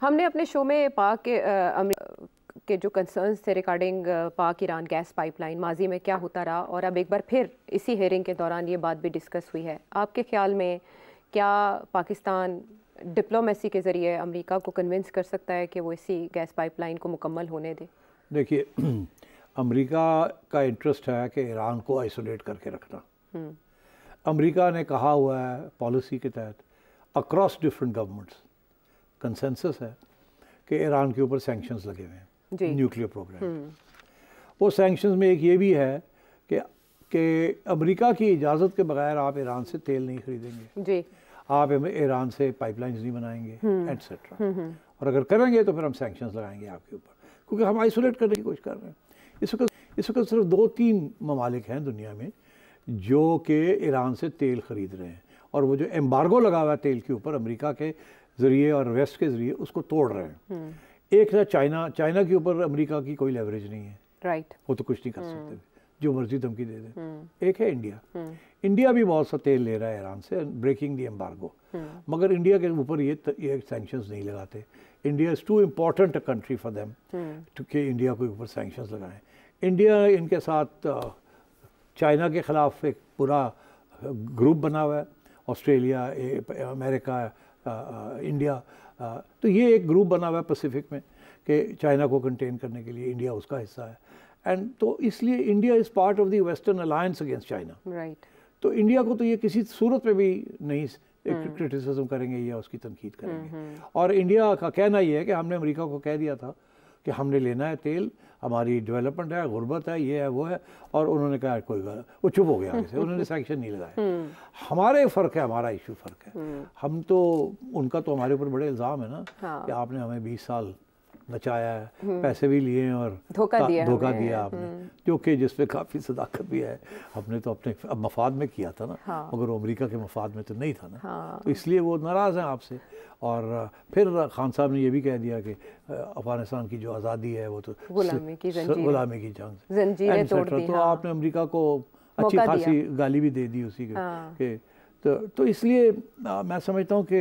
हमने अपने शो में पाक के के जो कंसर्न्स थे रिगार्डिंग पाक ईरान गैस पाइपलाइन माजी में क्या होता रहा और अब एक बार फिर इसी हेयरिंग के दौरान ये बात भी डिस्कस हुई है आपके ख्याल में क्या पाकिस्तान डिप्लोमेसी के ज़रिए अमेरिका को कन्विंस कर सकता है कि वो इसी गैस पाइपलाइन को मुकम्मल होने दे देखिए अमेरिका का इंटरेस्ट है कि ईरान को आइसोलेट करके रखना हम्म। अमेरिका ने कहा हुआ है पॉलिसी के तहत अक्रॉस डिफरेंट गवर्नमेंट्स कंसेंसस है कि ईरान के ऊपर सेंक्शन लगे हुए हैं न्यूक्लियर प्रोग्राम हम्म। वो सैंक्शंस में एक ये भी है कि कि अमेरिका की इजाज़त के बगैर आप ईरान से तेल नहीं खरीदेंगे जी आप ईरान से पाइपलाइंस नहीं बनाएंगे एट्सट्रा हम्म। हम्म, और अगर करेंगे तो फिर हम सेंक्शन लगाएंगे आपके ऊपर क्योंकि हम आइसोलेट करने की कोशिश कर रहे हैं इस वक्त इस वक्त सिर्फ दो तीन ममालिक हैं दुनिया में जो कि ईरान से तेल ख़रीद रहे हैं और वो जो एम्बार्गो लगा हुआ है तेल के ऊपर अमेरिका के ज़रिए और वेस्ट के ज़रिए उसको तोड़ रहे हैं हम्म। एक है चाइना चाइना के ऊपर अमेरिका की कोई लेवरेज नहीं है राइट वो तो कुछ नहीं कर सकते हम्म। जो मर्जी धमकी दे दें हम्म। एक है इंडिया इंडिया भी बहुत सा तेल ले रहा है ईरान से ब्रेकिंग दी एम्बार्गो मगर इंडिया के ऊपर ये ये सैंक्शंस नहीं लगाते India is too important a country for them के इंडिया के ऊपर सेंक्शन लगाएं इंडिया इनके साथ चाइना के ख़िलाफ़ एक पूरा ग्रुप बना हुआ है ऑस्ट्रेलिया अमेरिका इंडिया तो ये एक ग्रुप बना हुआ है पैसिफिक में कि चाइना को कंटेन करने के लिए इंडिया उसका हिस्सा है एंड तो इसलिए India is part of the western alliance against China right तो इंडिया को तो ये किसी सूरत में भी नहीं क्रिटिसिज्म हम्म। करेंगे या उसकी तनकीद करेंगे हम्म, हम्म। और इंडिया का कहना ये है कि हमने अमेरिका को कह दिया था कि हमने लेना है तेल हमारी डेवलपमेंट है गुर्बत है ये है वो है और उन्होंने कहा कोई बात वो चुप हो गया आगे से उन्होंने सेंक्शन नहीं लगाया हम्म। हमारे फ़र्क है हमारा इशू फ़र्क है हम्म। हम तो उनका तो हमारे ऊपर बड़े इल्ज़ाम है ना हाँ। कि आपने हमें बीस साल नचाया है हम्म। पैसे भी लिए हैं और धोखा दिया धोखा दिया आपने हम्म। जो कि जिसमें काफ़ी सदाकत भी है हमने तो अपने अब मफाद में किया था ना हाँ। मगर अमरीका के मफाद में तो नहीं था ना हाँ। तो इसलिए वो नाराज़ हैं आपसे और फिर खान साहब ने ये भी कह दिया कि अफगानिस्तान की जो आज़ादी है वो तो गुलामी की गुलामी की जंग तो हाँ। आपने अमरीका को अच्छी खासी गाली भी दे दी उसी के हाँ। तो, तो इसलिए मैं समझता हूँ कि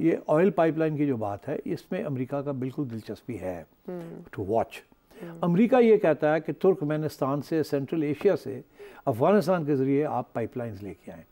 ये ऑयल पाइपलाइन की जो बात है इसमें अमेरिका का बिल्कुल दिलचस्पी है to hmm. Watch hmm. America ये कहता है कि तुर्कमेनिस्तान से सेंट्रल एशिया से अफगानिस्तान के ज़रिए आप पाइपलाइंस लेके आए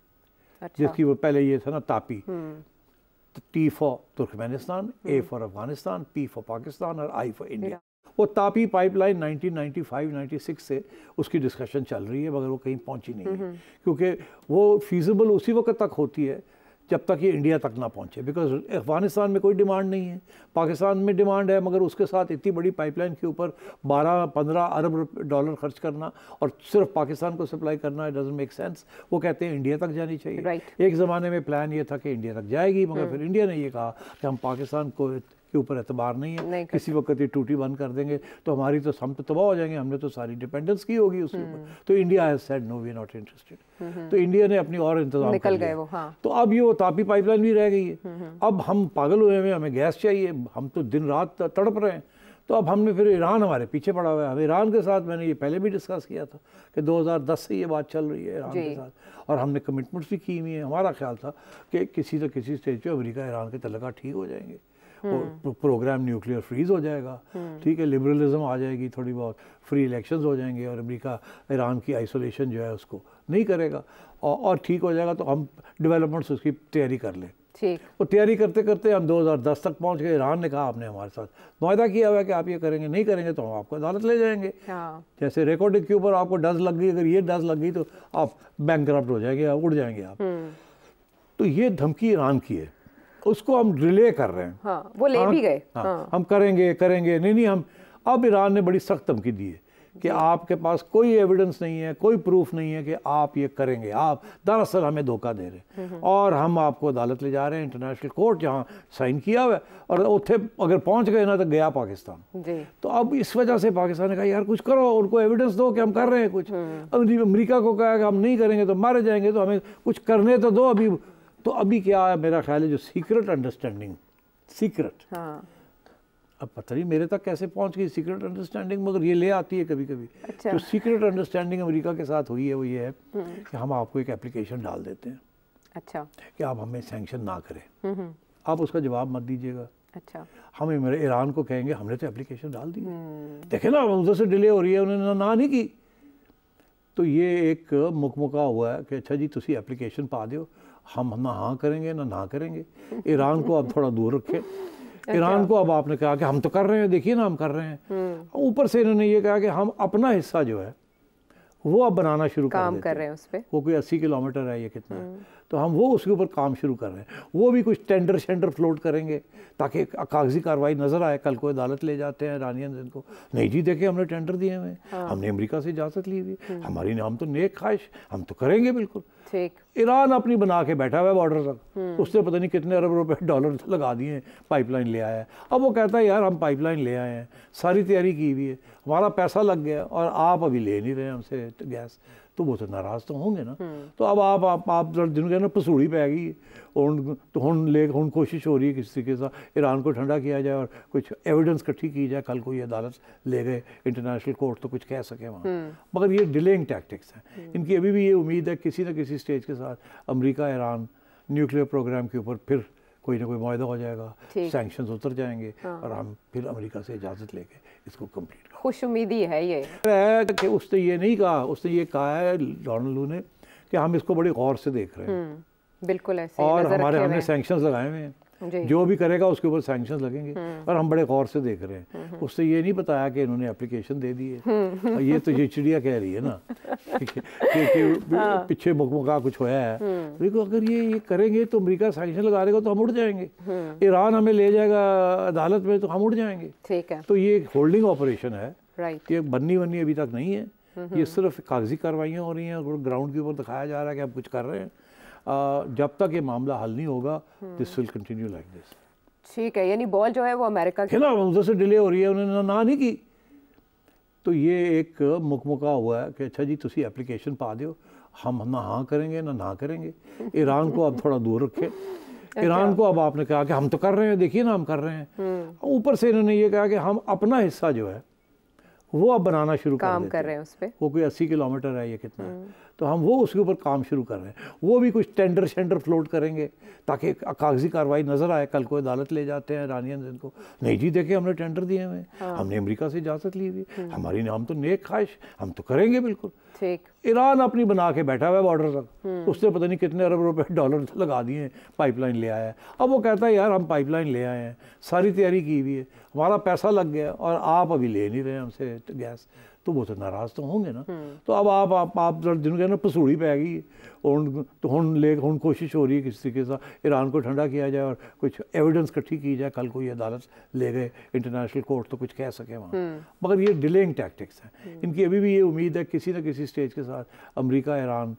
अच्छा। जिसकी वो पहले ये था ना तापी टी हम्म। फॉर तो Turkmenistan A for Afghanistan P for Pakistan और आई फॉर इंडिया वो तापी पाइपलाइन 1995 96 से उसकी डिस्कशन चल रही है मगर वो कहीं पहुंची नहीं है क्योंकि वो फीजिबल उसी वक्त तक होती है जब तक ये इंडिया तक ना पहुँचे बिकॉज अफ़गानिस्तान में कोई डिमांड नहीं है पाकिस्तान में डिमांड है मगर उसके साथ इतनी बड़ी पाइपलाइन के ऊपर 12-15 अरब डॉलर खर्च करना और सिर्फ पाकिस्तान को सप्लाई करना इट मेक सेंस वो कहते हैं इंडिया तक जानी चाहिए right. एक ज़माने में प्लान ये था कि इंडिया तक जाएगी मगर hmm. फिर इंडिया ने ये कहा कि हम पाकिस्तान को के ऊपर एतबार नहीं है नहीं किसी वक्त ये टूटी बंद कर देंगे तो हमारी तो सम तबाह हो जाएंगे हमने तो सारी डिपेंडेंस की होगी उसके ऊपर हम्म। तो India has said no we not interested तो इंडिया ने अपनी और इंतजाम निकल गए वो हाँ। तो अब ये वो तापी पाइपलाइन भी रह गई है हम्म, हम्म। अब हम पागल हुए हैं हमें गैस चाहिए हम तो दिन रात तड़प रहे हैं तो अब हमने फिर ईरान हमारे पीछे पड़ा हुआ है हम ईरान के साथ मैंने ये पहले भी डिस्कस किया था कि 2010 से ये बात चल रही है ईरान के साथ और हमने कमिटमेंट्स भी की हुई हैं हमारा ख्याल था कि किसी तो किसी स्टेज पे अमेरिका ईरान के तलका ठीक हो जाएंगे वो प्रोग्राम न्यूक्लियर फ्रीज हो जाएगा हम्म। ठीक है लिबरलिज्म आ जाएगी थोड़ी बहुत फ्री इलेक्शंस हो जाएंगे और अमेरिका ईरान की आइसोलेशन जो है उसको नहीं करेगा और ठीक हो जाएगा तो हम डेवलपमेंट्स उसकी तैयारी कर लें ठीक वो तैयारी करते करते हम 2010 तक पहुंच गए ईरान ने कहा आपने हमारे साथ वायदा किया हुआ है कि आप ये करेंगे नहीं करेंगे तो हम आपको अदालत ले जाएंगे हाँ। जैसे रिकॉर्डिंग के ऊपर आपको डज लग गई अगर ये डज लग गई तो आप बैंक हो जाएंगे उड़ जाएंगे आप हम्म। तो ये धमकी ईरान की है उसको हम रिले कर रहे हैं हाँ, वो ले भी हाँ, गए हाँ, हाँ, हम करेंगे करेंगे नहीं नहीं हम अब ईरान ने बड़ी सख्त धमकी दी है कि आपके पास कोई एविडेंस नहीं है कोई प्रूफ नहीं है कि आप ये करेंगे आप दरअसल हमें धोखा दे रहे हैं हम्म, हम्म। और हम आपको अदालत ले जा रहे हैं इंटरनेशनल कोर्ट जहाँ साइन किया हुआ और उत्थे अगर पहुँच गए ना तो गया पाकिस्तान तो अब इस वजह से पाकिस्तान ने कहा यार कुछ करो उनको एविडेंस दो कि हम कर रहे हैं कुछ हम्म। अब अमरीका को कहा कि हम नहीं करेंगे तो मारे जाएंगे तो हमें कुछ करने तो दो अभी तो अभी क्या है मेरा ख्याल है जो सीक्रेट अंडरस्टैंडिंग सीक्रेट अब पता नहीं मेरे तक कैसे पहुंच गई सीक्रेट अंडरस्टैंडिंग मगर ये ले आती है कभी कभी अच्छा। जो सीक्रेट अंडरस्टैंडिंग अमेरिका के साथ हुई है वो ये है हम्म। कि हम आपको एक एप्लीकेशन डाल देते हैं अच्छा कि आप हमें सेंक्शन ना करें हम्म, हम्म। आप उसका जवाब मत दीजिएगा अच्छा हम मेरे ईरान को कहेंगे हमने तो एप्लीकेशन डाल दी देखे ना उधर से डिले हो रही है उन्होंने ना नहीं की तो ये एक मुकमुका हुआ है कि अच्छा जी तुम एप्लीकेशन पा दो हम ना हाँ करेंगे ना ना करेंगे ईरान को आप थोड़ा दूर रखें ईरान को अब आपने कहा कि हम तो कर रहे हैं देखिए ना हम कर रहे हैं हम्म। ऊपर से इन्होंने ये कहा कि हम अपना हिस्सा जो है वो अब बनाना शुरू काम कर, कर रहे हैं उस पर वो कोई अस्सी किलोमीटर है ये कितना है हम्म। तो हम वो उसके ऊपर काम शुरू कर रहे हैं वो भी कुछ टेंडर शेंडर फ्लोट करेंगे ताकि कागजी कार्रवाई नज़र आए कल को अदालत ले जाते हैं रानियन को नहीं जी देखे हमने टेंडर दिए हुए हाँ। हमने अमरीका से इजाज़त ली हुई हम्म। हमारी नाम तो नेक ख्वाहिश हम तो करेंगे बिल्कुल ईरान अपनी बना के बैठा हुआ है बॉर्डर तक हम्म। उसने पता नहीं कितने अरब रुपए डॉलर तो लगा दिए हैं पाइपलाइन ले आया है अब वो कहता है यार हम पाइपलाइन ले आए हैं सारी तैयारी की हुई है हमारा पैसा लग गया और आप अभी ले नहीं रहे हमसे गैस तो वो तो नाराज़ तो होंगे ना हम्म। तो अब आप आप आप जिन्होंने कहना पसूड़ी पै गई उन तो हूँ ले हूँ कोशिश हो रही है किस तरीके से ईरान को ठंडा किया जाए और कुछ एविडेंस इकट्ठी की जाए कल कोई अदालत ले गए इंटरनेशनल कोर्ट तो कुछ कह सके वहाँ हम्म। मगर ये डिलेइंग टैक्टिक्स हैं हम्म। इनकी अभी भी ये उम्मीद है किसी न किसी स्टेज के साथ अमरीका ईरान न्यूक्लियर प्रोग्राम के ऊपर फिर कोई ना कोई माहा हो जाएगा सेंक्शन उतर जाएंगे हाँ। और हम फिर अमेरिका से इजाज़त लेके इसको कम्प्लीट खुश उम्मीदी है ये कि उसने ये नहीं कहा उसने ये कहा है डोनल्ड ने कि हम इसको बड़े गौर से देख रहे हैं हम्म, बिल्कुल ऐसे और हमारे हमने सेंक्शन लगाए हुए हैं जो भी करेगा उसके ऊपर सैंक्शन लगेंगे हम्म। और हम बड़े गौर से देख रहे हैं हम्म, हम्म। उससे ये नहीं बताया कि इन्होंने एप्लीकेशन दे दी है ये तो ये चिड़िया कह रही है ना कि, हाँ। पीछे मुकमुका कुछ होया है देखो अगर ये ये करेंगे तो अमेरिका सैंक्शन लगा देगा तो हम उठ जाएंगे ईरान हमें ले जाएगा अदालत में तो हम उठ जाएंगे ठीक है तो ये एक होल्डिंग ऑपरेशन है ये बननी बननी अभी तक नहीं है ये सिर्फ कागजी कार्रवाइयाँ हो रही हैं और ग्राउंड के ऊपर दिखाया जा रहा है कि हम कुछ कर रहे हैं जब तक ये मामला हल नहीं होगा this will continue like this ठीक है यानी बॉल जो है वो अमेरिका की ना उधर से डिले हो रही है उन्होंने ना नहीं की तो ये एक मुकमुका हुआ है कि अच्छा जी तुम एप्लीकेशन पा दो हम ना हाँ करेंगे ना ना करेंगे ईरान को अब थोड़ा दूर रखें ईरान अच्छा। को अब आपने कहा कि हम तो कर रहे हैं देखिए ना हम कर रहे हैं हम्म। ऊपर से इन्होंने ये कहा कि हम अपना हिस्सा जो है वो अब बनाना शुरू काम कर, कर रहे हैं उस पर वो कोई अस्सी किलोमीटर है या कितना है हम्म। तो हम वो उसके ऊपर काम शुरू कर रहे हैं वो भी कुछ टेंडर शेंडर फ्लोट करेंगे ताकि कागजी कार्रवाई नज़र आए कल को अदालत ले जाते हैं रानियन को नहीं जी देखे हमने टेंडर दिए हुए हाँ। हमने अमेरिका से इजाज़त ली हुई हम्म। हमारी नाम तो नेक ख्वाहिश हम तो करेंगे बिल्कुल ठीक ईरान अपनी बना के बैठा हुआ है बॉर्डर तक हम्म। उसने पता नहीं कितने अरब रुपए डॉलर लगा दिए हैं पाइपलाइन ले आया है अब वो कहता है यार हम पाइपलाइन ले आए हैं सारी तैयारी की हुई है हमारा पैसा लग गया और आप अभी ले नहीं रहे हमसे तो गैस तो वो तो नाराज़ तो होंगे ना हम्म। तो अब आप आप आप ਜਿਹਨੂੰ ਕਹਿੰਦੇ पसूड़ी पै गई ਹੁਣ ਤੋਂ ਹੁਣ ਲੈ ਹੁਣ ਕੋਸ਼ਿਸ਼ ਹੋ ਰਹੀ ਹੈ ਕਿਸੇ ਤਰੀਕੇ ਨਾਲ ਈਰਾਨ ਕੋ किया जाए और कुछ एविडेंस इकट्ठी की जाए कल कोई अदालत ले गए इंटरनेशनल कोर्ट तो कुछ कह सके वहाँ हम्म। मगर ये डिलेइंग टैक्टिक्स हैं हम्म। इनकी अभी भी ये उम्मीद है किसी न किसी स्टेज के साथ अमरीका ईरान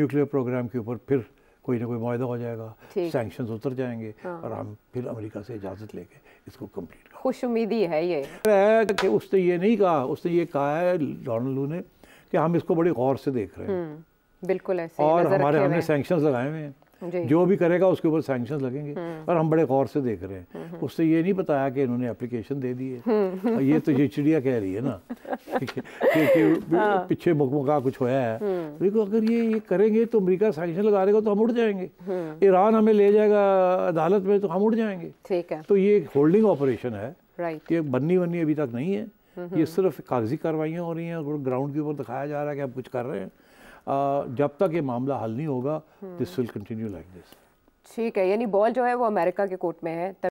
न्यूक्लियर प्रोग्राम के ऊपर फिर कोई ना कोई माहा हो जाएगा सेंक्शन उतर जाएंगे हाँ। और हम फिर अमेरिका से इजाज़त लेके इसको कम्प्लीट खुश उम्मीदी है ये कि उसने ये नहीं कहा उसने ये कहा है डोनल्ड लू ने कि हम इसको बड़े गौर से देख रहे हैं हम्म, बिल्कुल ऐसे और हमारे हमने सेंक्शन लगाए हुए हैं जो भी करेगा उसके ऊपर सेंक्शन लगेंगे हम्म। और हम बड़े गौर से देख रहे हैं हम्म, उससे ये नहीं बताया कि इन्होंने एप्लीकेशन दे दी है ये तो ये चिड़िया कह रही है ना क्योंकि हाँ। पीछे मुकमका कुछ होया है हम्म। देखो अगर ये ये करेंगे तो अमेरिका सैंक्शन लगा देगा तो हम उठ जाएंगे हम्म। ईरान हमें ले जाएगा अदालत में तो हम उठ जाएंगे ठीक है तो ये एक होल्डिंग ऑपरेशन है राइट ये बननी बननी अभी तक नहीं है ये सिर्फ कागजी कार्रवाइयाँ हो रही हैं और ग्राउंड के ऊपर दिखाया जा रहा है कि आप कुछ कर रहे हैं जब तक ये मामला हल नहीं होगा this will continue like this ठीक है यानी बॉल जो है वो अमेरिका के कोर्ट में है